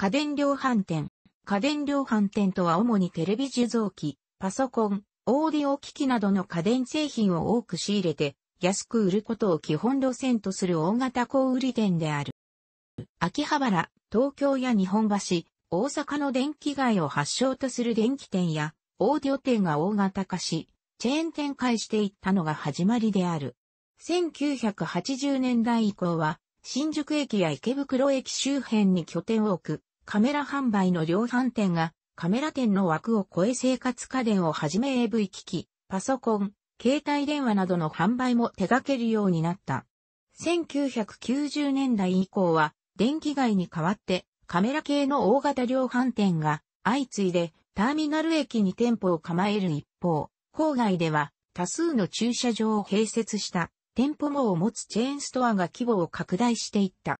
家電量販店。家電量販店とは主にテレビ受像機、パソコン、オーディオ機器などの家電製品を多く仕入れて、安く売ることを基本路線とする大型小売店である。秋葉原、東京や日本橋、大阪の電気街を発祥とする電気店や、オーディオ店が大型化し、チェーン展開していったのが始まりである。1980年代以降は、新宿駅や池袋駅周辺に拠点を置く、カメラ販売の量販店がカメラ店の枠を超え生活家電をはじめ AV 機器、パソコン、携帯電話などの販売も手掛けるようになった。1990年代以降は電気街に代わってカメラ系の大型量販店が相次いでターミナル駅に店舗を構える一方、郊外では多数の駐車場を併設した店舗網を持つチェーンストアが規模を拡大していった。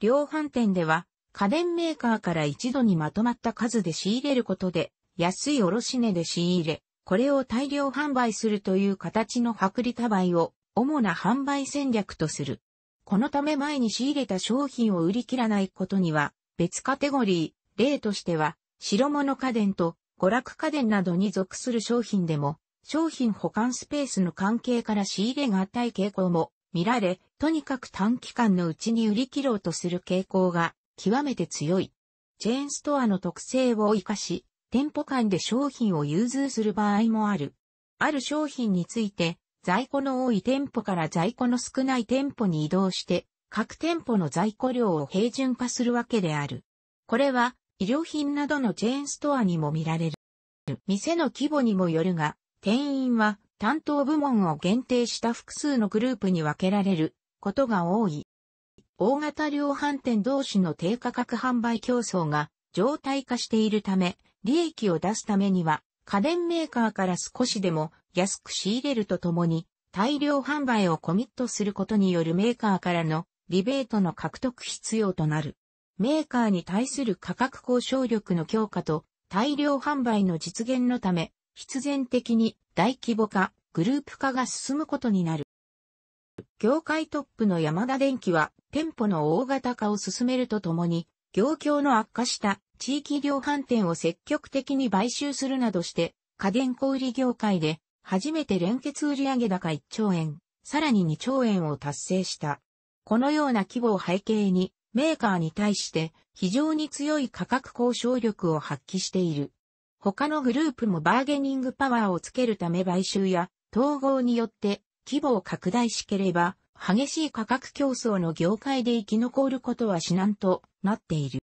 量販店では家電メーカーから一度にまとまった数で仕入れることで、安い卸値で仕入れ、これを大量販売するという形の薄利多売を主な販売戦略とする。このため前に仕入れた商品を売り切らないことには、別カテゴリー、例としては、白物家電と娯楽家電などに属する商品でも、商品保管スペースの関係から仕入れがたい傾向も見られ、とにかく短期間のうちに売り切ろうとする傾向が極めて強い。チェーンストアの特性を活かし、店舗間で商品を融通する場合もある。ある商品について、在庫の多い店舗から在庫の少ない店舗に移動して、各店舗の在庫量を平準化するわけである。これは、医療品などのチェーンストアにも見られる。店の規模にもよるが、店員は担当部門を限定した複数のグループに分けられることが多い。大型量販店同士の低価格販売競争が常態化しているため、利益を出すためには、家電メーカーから少しでも安く仕入れるとともに、大量販売をコミットすることによるメーカーからのリベートの獲得必要となる。メーカーに対する価格交渉力の強化と大量販売の実現のため、必然的に大規模化、グループ化が進むことになる。業界トップの山田電機は店舗の大型化を進めるとともに、業況の悪化した地域量販店を積極的に買収するなどして、家電小売業界で初めて連結売上高1兆円、さらに2兆円を達成した。このような規模を背景に、メーカーに対して非常に強い価格交渉力を発揮している。他のグループもバーゲニングパワーをつけるため買収や統合によって規模を拡大しければ、激しい価格競争の業界で生き残ることは至難となっている。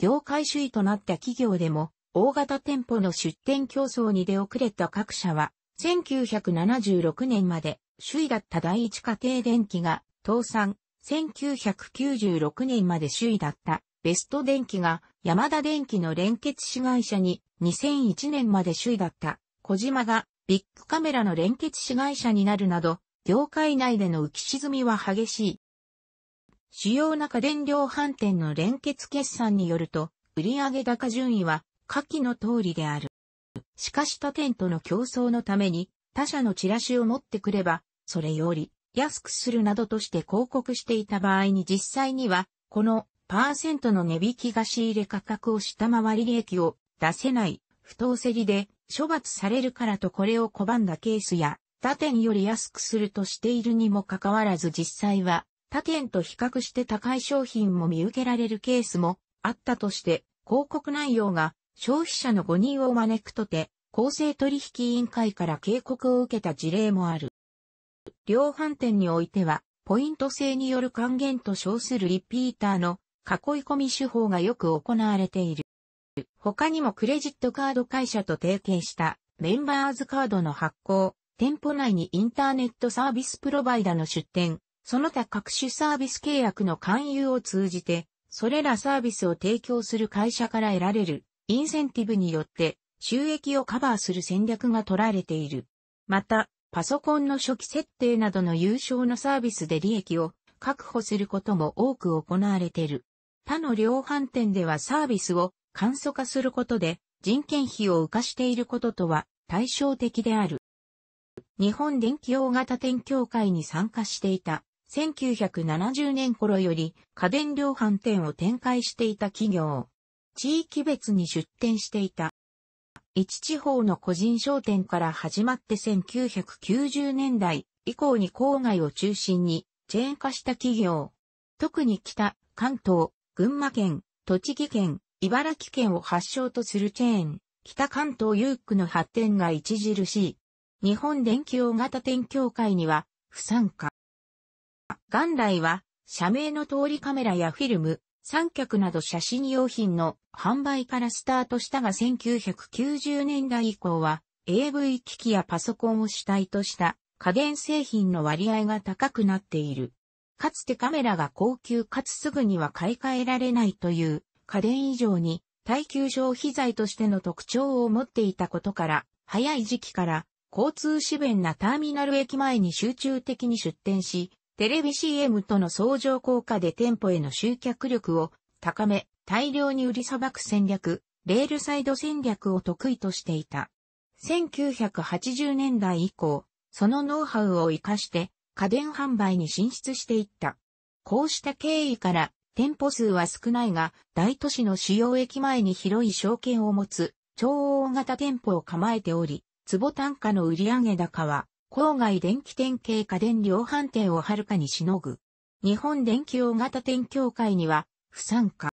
業界主位となった企業でも、大型店舗の出店競争に出遅れた各社は、1976年まで首位だった第一家庭電機が倒産、1996年まで首位だったベスト電機が山田電機の連結子会社に2001年まで首位だった小島がビッグカメラの連結子会社になるなど、業界内での浮き沈みは激しい。主要な家電量販店の連結決算によると、売上高順位は下記の通りである。しかし他店との競争のために他社のチラシを持ってくれば、それより安くするなどとして広告していた場合に実際には、このパーセントの値引きが仕入れ価格を下回り利益を出せない不当競りで処罰されるからとこれを拒んだケースや、他店より安くするとしているにもかかわらず実際は、他店と比較して高い商品も見受けられるケースもあったとして、広告内容が消費者の誤認を招くとて、公正取引委員会から警告を受けた事例もある。量販店においては、ポイント制による還元と称するリピーターの囲い込み手法がよく行われている。他にもクレジットカード会社と提携したメンバーズカードの発行、店舗内にインターネットサービスプロバイダの出店、その他各種サービス契約の勧誘を通じて、それらサービスを提供する会社から得られるインセンティブによって収益をカバーする戦略が取られている。また、パソコンの初期設定などの有償のサービスで利益を確保することも多く行われている。他の量販店ではサービスを簡素化することで人件費を浮かしていることとは対照的である。日本電気大型店協会に参加していた1970年頃より家電量販店を展開していた企業。地域別に出店していた。一地方の個人商店から始まって1990年代以降に郊外を中心にチェーン化した企業。特に北、関東、群馬県、栃木県、茨城県を発祥とするチェーン、北関東ユークの発展が著しい。日本電気大型店協会には、不参加。元来は、社名の通りカメラやフィルム、三脚など写真用品の販売からスタートしたが1990年代以降は AV 機器やパソコンを主体とした家電製品の割合が高くなっている。かつてカメラが高級かつすぐには買い替えられないという家電以上に耐久消費財としての特徴を持っていたことから、早い時期から交通支弁なターミナル駅前に集中的に出店し、テレビ CM との相乗効果で店舗への集客力を高め、大量に売りさばく戦略、レールサイド戦略を得意としていた。1980年代以降、そのノウハウを活かして家電販売に進出していった。こうした経緯から店舗数は少ないが、大都市の主要駅前に広い証券を持つ、超大型店舗を構えており、坪単価の売上高は、郊外電気店系家電量販店をはるかにしのぐ。日本電気大型店協会には、不参加。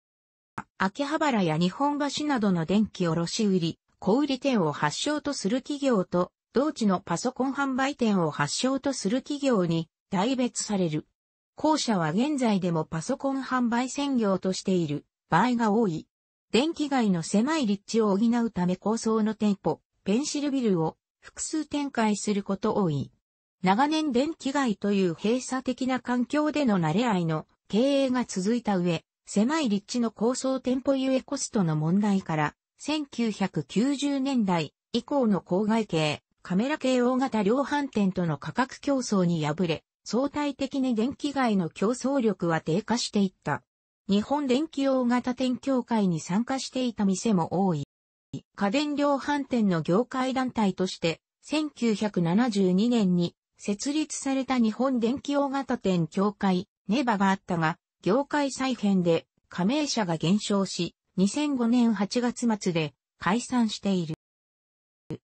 秋葉原や日本橋などの電気卸売、小売店を発祥とする企業と、同地のパソコン販売店を発祥とする企業に、大別される。後者は現在でもパソコン販売専業としている場合が多い。電気街の狭い立地を補うため高層の店舗、ペンシルビルを複数展開すること多い。長年電気街という閉鎖的な環境での慣れ合いの経営が続いた上、狭い立地の高層店舗ゆえコストの問題から、1990年代以降の郊外系、カメラ系大型量販店との価格競争に敗れ、相対的に電気街の競争力は低下していった。日本電気大型店協会に参加していた店も多い。家電量販店の業界団体として、1972年に設立された日本電気大型店協会、ネバがあったが、業界再編で加盟者が減少し、2005年8月末で解散している。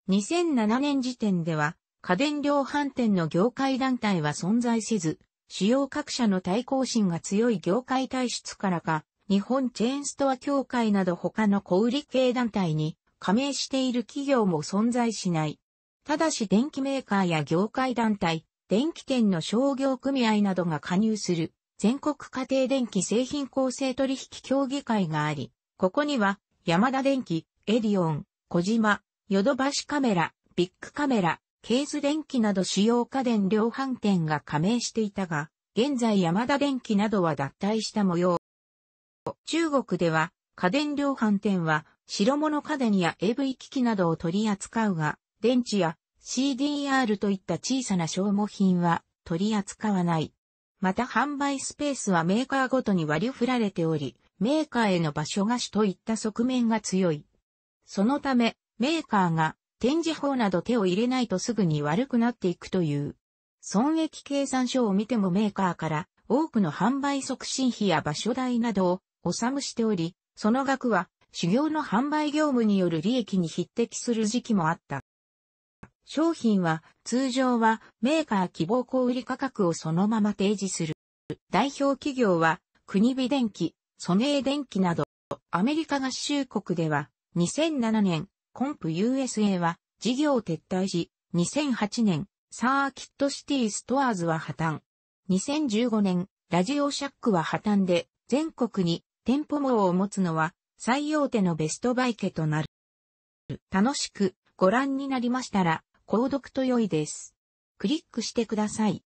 2007年時点では、家電量販店の業界団体は存在せず、主要各社の対抗心が強い業界体質からか、日本チェーンストア協会など他の小売系団体に加盟している企業も存在しない。ただし電機メーカーや業界団体、電気店の商業組合などが加入する全国家庭電気製品構成取引協議会があり、ここには山田電機、エディオン、小島、ヨドバシカメラ、ビッグカメラ、ケーズ電機など主要家電量販店が加盟していたが、現在山田電機などは脱退した模様。中国では家電量販店は白物家電や AV 機器などを取り扱うが、電池や CDR といった小さな消耗品は取り扱わない。また販売スペースはメーカーごとに割り振られており、メーカーへの場所がしといった側面が強い。そのため、メーカーが展示法など手を入れないとすぐに悪くなっていくという。損益計算書を見てもメーカーから多くの販売促進費や場所代などを収むしており、その額は修行の販売業務による利益に匹敵する時期もあった。商品は通常はメーカー希望小売価格をそのまま提示する。代表企業は国美電機、ソネー電機などアメリカ合衆国では2007年コンプ USA は事業を撤退し、2008年、サーキットシティストアーズは破綻。2015年、ラジオシャックは破綻で、全国に店舗網を持つのは最大手のベストバイケとなる。楽しくご覧になりましたら、購読と良いです。クリックしてください。